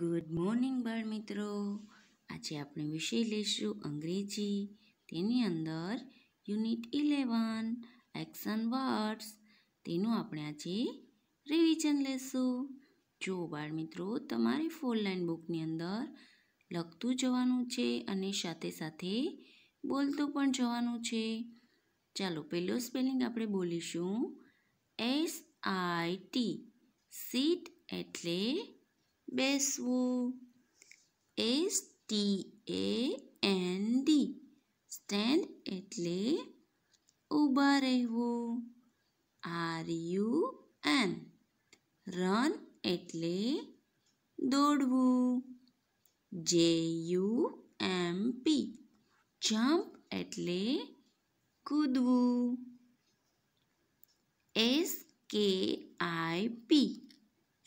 good morning બાળ મિત્રો આજે આપણે વિષય લઈશું અંગ્રેજી તેની અંદર યુનિટ ઇલેવન એક્શન વર્ડ્સ તેનું આપણે આજે રિવિઝન લેશું જો બાળ મિત્રો તમારી ફોર લાઇન બુકની અંદર લખતું જવાનું છે અને સાથે સાથે બોલતું પણ જવાનું છે ચાલો પહેલો સ્પેલિંગ આપણે બોલીશું એસ આઈ ટી સીટ એટલે બેસવું S T A N D stand એટલે ઊભા રહેવું આર યુ એન રન એટલે દોડવું જે યુ એમ પી જમ્પ એટલે કૂદવું એસ કે આઈ પી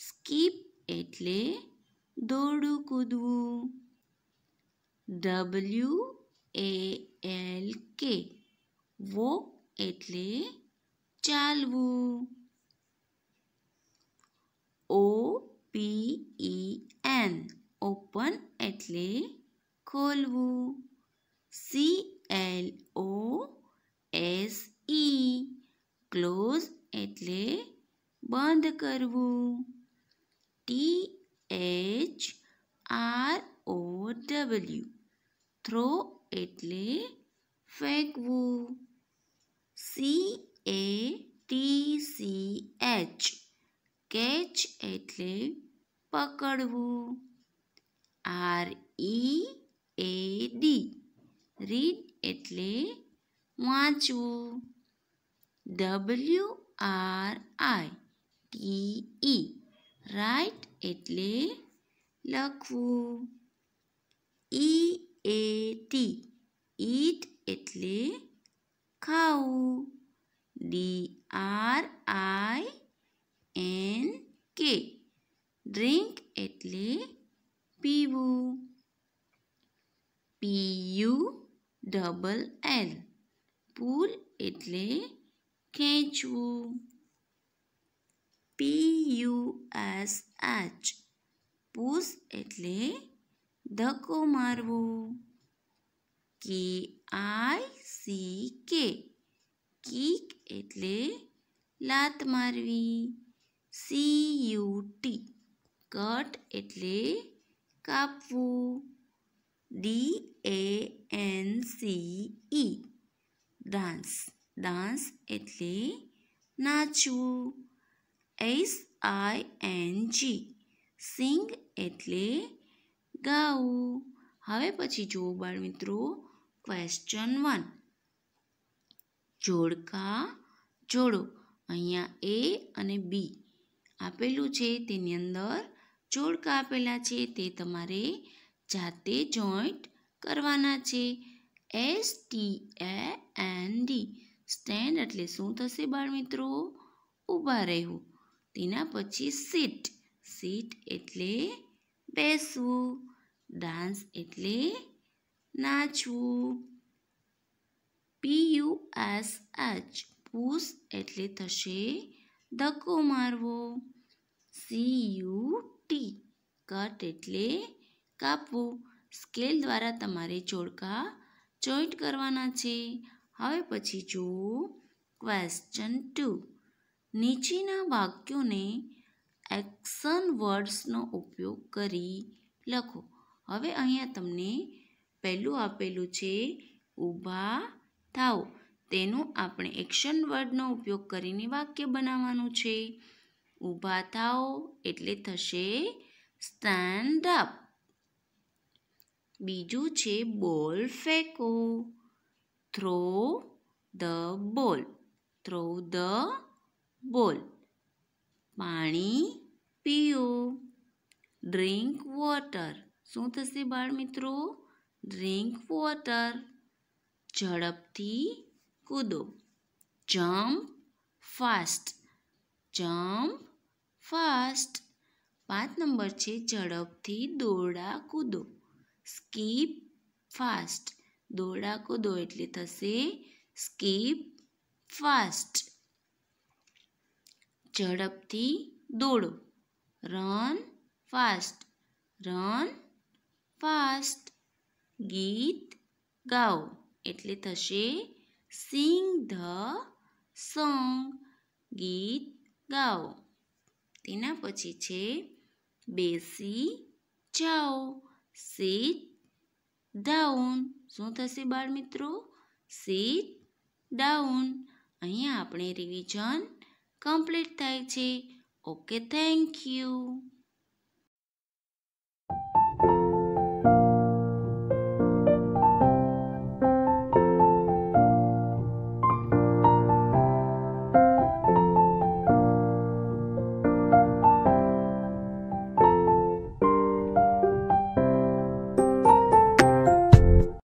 સ્કીપ એટલે દોડ ઉકદવું W A L K વો એટલે ચાલવું O P E N open એટલે ખોલવું C L O S E close એટલે બંધ કરવું T H R O W throw એટલે ફેંકવું C A T C H catch એટલે પકડવું R E A D read એટલે વાંચવું W R I T E write એટલે લખું ઈ એ ટી ઈટ એટલે ખાઓ D R I N K drink એટલે પીવું P U double L pull એટલે ખેંચું B U S H push એટલે ધક્કો મારવું K I C K kick એટલે લાત મારવી C U T કટ એટલે કાપવું D A N C E dance dance એટલે નાચવું એસ આઈ એન જી સિંગ એટલે ગાવું હવે પછી જુઓ બાળમિત્રો ક્વેશ્ચન વન જોડકા જોડો અહીંયા એ અને બી આપેલું છે તેની અંદર જોડકા આપેલા છે તે તમારે જાતે જોઈન્ટ કરવાના છે S T A N D stand એટલે શું થશે બાળમિત્રો ઊભા રહેવું તેના પછી સીટ સીટ એટલે બેસવું ડાન્સ એટલે નાચવું P U S H push એટલે થશે ધક્કો મારવો સી યુ ટી કટ એટલે કાપવું સ્કેલ દ્વારા તમારે ચોડકા જોઈન્ટ કરવાના છે હવે પછી જુઓ ક્વેશ્ચન ટુ નીચેના વાક્યોને એક્શન વર્ડ્સનો ઉપયોગ કરી લખો હવે અહીંયા તમને પહેલું આપેલું છે ઊભા થાઓ તેનું આપણે એક્શન વર્ડનો ઉપયોગ કરીને વાક્ય બનાવવાનું છે ઊભા થાઓ એટલે થશે સ્ટેન્ડ અપ બીજું છે બોલ ફેંકો throw the ball throw the ball પાણી પીઓ ડ્રિંક વોટર શું થશે બાળમિત્રો ડ્રિંક વોટર ઝડપથી કૂદો જમ્પ ફાસ્ટ જમ્પ ફાસ્ટ પાંચ નંબર છે ઝડપથી દોડા કૂદો સ્કીપ ફાસ્ટ દોડા કૂદો એટલે થશે સ્કીપ ફાસ્ટ ઝડપથી દોડો રન ફાસ્ટ રન ફાસ્ટ ગીત ગાઓ એટલે થશે સિંગ ધ સોંગ ગીત ગાઓ તેના પછી છે બેસી જાઓ સીટ ડાઉન શું થશે બાળ મિત્રો સીટ ડાઉન અહીંયા આપણે રિવિઝન કમ્પ્લીટ થાય છે ઓકે થેન્ક યુ